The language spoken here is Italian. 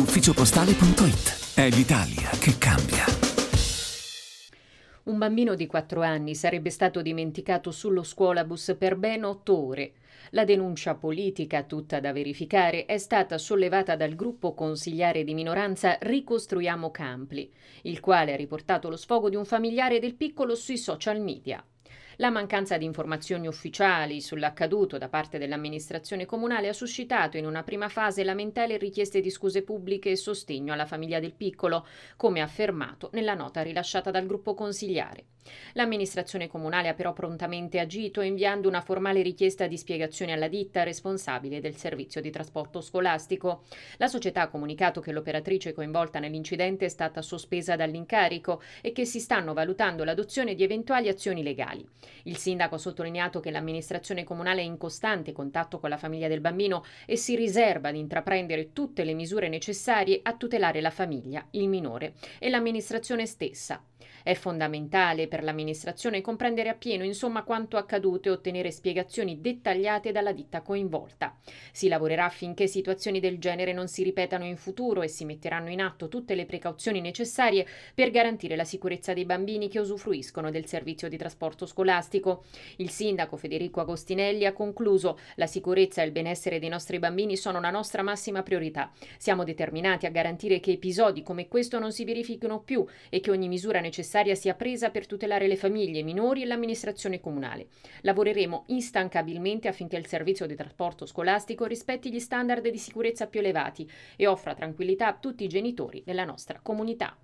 ufficiopostale.it. È l'Italia che cambia. Un bambino di 4 anni sarebbe stato dimenticato sullo scuolabus per ben 8 ore. La denuncia politica, tutta da verificare, è stata sollevata dal gruppo consigliare di minoranza Ricostruiamo Campli, il quale ha riportato lo sfogo di un familiare del piccolo sui social media. La mancanza di informazioni ufficiali sull'accaduto da parte dell'amministrazione comunale ha suscitato in una prima fase lamentele e richieste di scuse pubbliche e sostegno alla famiglia del piccolo, come affermato nella nota rilasciata dal gruppo consigliare. L'amministrazione comunale ha però prontamente agito inviando una formale richiesta di spiegazione alla ditta responsabile del servizio di trasporto scolastico. La società ha comunicato che l'operatrice coinvolta nell'incidente è stata sospesa dall'incarico e che si stanno valutando l'adozione di eventuali azioni legali. Il sindaco ha sottolineato che l'amministrazione comunale è in costante contatto con la famiglia del bambino e si riserva di intraprendere tutte le misure necessarie a tutelare la famiglia, il minore e l'amministrazione stessa. È fondamentale per per l'amministrazione comprendere appieno insomma quanto accaduto e ottenere spiegazioni dettagliate dalla ditta coinvolta. Si lavorerà affinché situazioni del genere non si ripetano in futuro e si metteranno in atto tutte le precauzioni necessarie per garantire la sicurezza dei bambini che usufruiscono del servizio di trasporto scolastico. Il sindaco Federico Agostinelli ha concluso la sicurezza e il benessere dei nostri bambini sono la nostra massima priorità. Siamo determinati a garantire che episodi come questo non si verifichino più e che ogni misura necessaria sia presa per tutelare tutelare le famiglie, i minori e l'amministrazione comunale. Lavoreremo instancabilmente affinché il servizio di trasporto scolastico rispetti gli standard di sicurezza più elevati e offra tranquillità a tutti i genitori della nostra comunità.